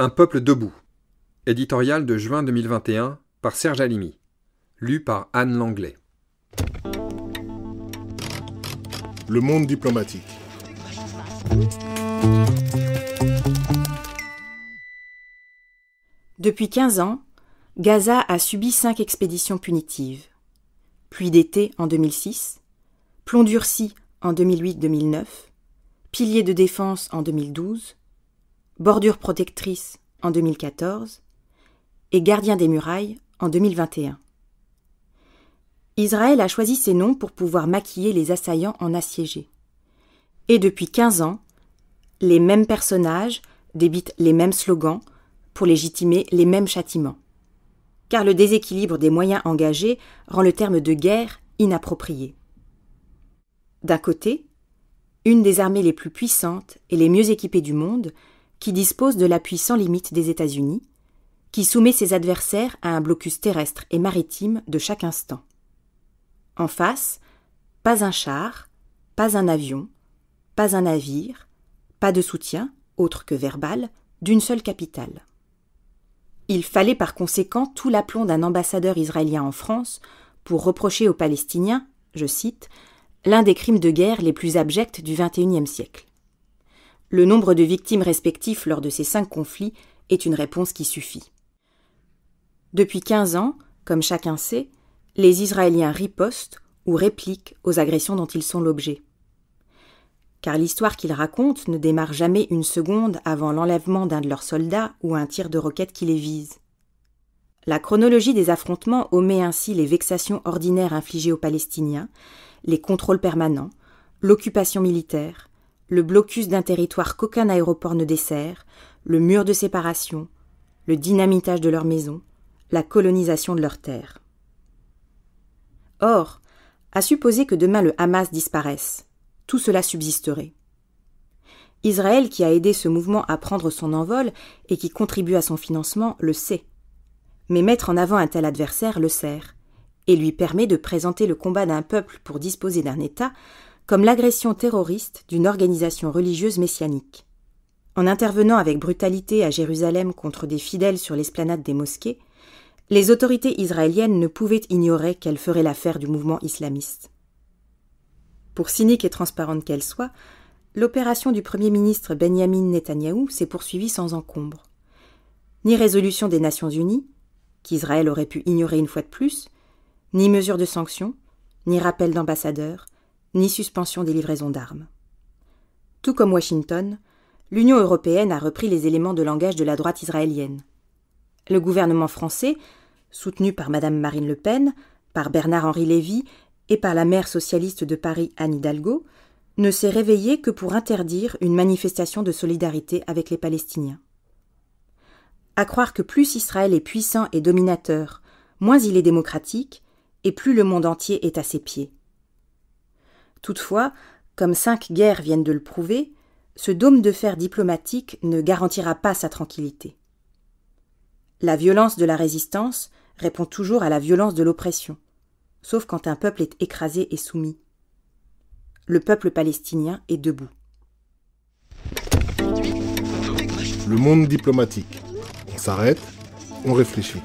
Un peuple debout. Éditorial de juin 2021 par Serge Alimi. Lu par Anne Langlais. Le monde diplomatique. Depuis 15 ans, Gaza a subi cinq expéditions punitives. Pluie d'été en 2006, plomb durci en 2008-2009, pilier de défense en 2012, Bordure protectrice en 2014 et Gardien des murailles en 2021. Israël a choisi ces noms pour pouvoir maquiller les assaillants en assiégés. Et depuis 15 ans, les mêmes personnages débitent les mêmes slogans pour légitimer les mêmes châtiments. Car le déséquilibre des moyens engagés rend le terme de guerre inapproprié. D'un côté, une des armées les plus puissantes et les mieux équipées du monde qui dispose de l'appui sans limite des États-Unis, qui soumet ses adversaires à un blocus terrestre et maritime de chaque instant. En face, pas un char, pas un avion, pas un navire, pas de soutien, autre que verbal, d'une seule capitale. Il fallait par conséquent tout l'aplomb d'un ambassadeur israélien en France pour reprocher aux Palestiniens, je cite, l'un des crimes de guerre les plus abjects du XXIe siècle. Le nombre de victimes respectifs lors de ces cinq conflits est une réponse qui suffit. Depuis 15 ans, comme chacun sait, les Israéliens ripostent ou répliquent aux agressions dont ils sont l'objet. Car l'histoire qu'ils racontent ne démarre jamais une seconde avant l'enlèvement d'un de leurs soldats ou un tir de roquette qui les vise. La chronologie des affrontements omet ainsi les vexations ordinaires infligées aux Palestiniens, les contrôles permanents, l'occupation militaire, le blocus d'un territoire qu'aucun aéroport ne dessert, le mur de séparation, le dynamitage de leurs maisons, la colonisation de leurs terres. Or, à supposer que demain le Hamas disparaisse, tout cela subsisterait. Israël, qui a aidé ce mouvement à prendre son envol et qui contribue à son financement, le sait. Mais mettre en avant un tel adversaire le sert, et lui permet de présenter le combat d'un peuple pour disposer d'un État comme l'agression terroriste d'une organisation religieuse messianique. En intervenant avec brutalité à Jérusalem contre des fidèles sur l'esplanade des mosquées, les autorités israéliennes ne pouvaient ignorer qu'elles ferait l'affaire du mouvement islamiste. Pour cynique et transparente qu'elle soit, l'opération du Premier ministre Benjamin Netanyahou s'est poursuivie sans encombre. Ni résolution des Nations Unies, qu'Israël aurait pu ignorer une fois de plus, ni mesure de sanctions, ni rappel d'ambassadeurs, ni suspension des livraisons d'armes. Tout comme Washington, l'Union européenne a repris les éléments de langage de la droite israélienne. Le gouvernement français, soutenu par Madame Marine Le Pen, par Bernard-Henri Lévy et par la maire socialiste de Paris Anne Hidalgo, ne s'est réveillé que pour interdire une manifestation de solidarité avec les Palestiniens. À croire que plus Israël est puissant et dominateur, moins il est démocratique, et plus le monde entier est à ses pieds. Toutefois, comme cinq guerres viennent de le prouver, ce dôme de fer diplomatique ne garantira pas sa tranquillité. La violence de la résistance répond toujours à la violence de l'oppression, sauf quand un peuple est écrasé et soumis. Le peuple palestinien est debout. Le monde diplomatique. On s'arrête, on réfléchit.